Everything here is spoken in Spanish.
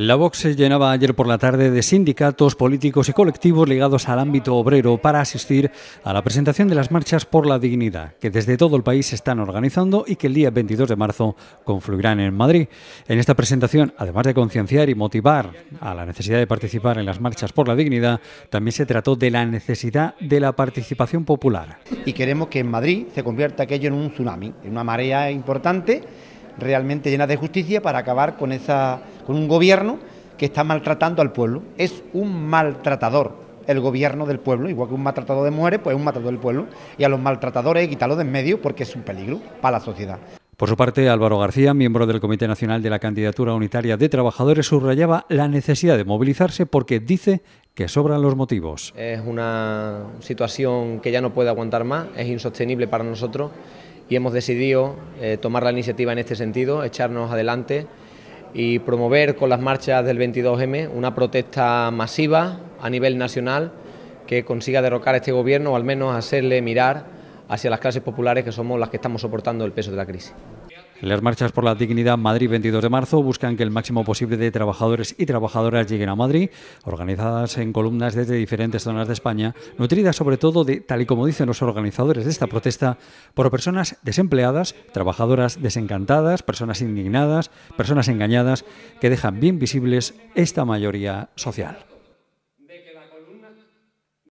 La Vox se llenaba ayer por la tarde de sindicatos, políticos y colectivos ligados al ámbito obrero para asistir a la presentación de las marchas por la dignidad, que desde todo el país se están organizando y que el día 22 de marzo confluirán en Madrid. En esta presentación, además de concienciar y motivar a la necesidad de participar en las marchas por la dignidad, también se trató de la necesidad de la participación popular. Y queremos que en Madrid se convierta aquello en un tsunami, en una marea importante, realmente llena de justicia para acabar con esa con un gobierno que está maltratando al pueblo. Es un maltratador el gobierno del pueblo, igual que un maltratador de muere, pues es un maltratador del pueblo. Y a los maltratadores quitarlo de en medio porque es un peligro para la sociedad. Por su parte, Álvaro García, miembro del Comité Nacional de la Candidatura Unitaria de Trabajadores, subrayaba la necesidad de movilizarse porque dice que sobran los motivos. Es una situación que ya no puede aguantar más, es insostenible para nosotros y hemos decidido eh, tomar la iniciativa en este sentido, echarnos adelante y promover con las marchas del 22M una protesta masiva a nivel nacional que consiga derrocar a este gobierno o al menos hacerle mirar hacia las clases populares que somos las que estamos soportando el peso de la crisis. Las marchas por la dignidad Madrid 22 de marzo buscan que el máximo posible de trabajadores y trabajadoras lleguen a Madrid, organizadas en columnas desde diferentes zonas de España, nutridas sobre todo de, tal y como dicen los organizadores de esta protesta, por personas desempleadas, trabajadoras desencantadas, personas indignadas, personas engañadas, que dejan bien visibles esta mayoría social.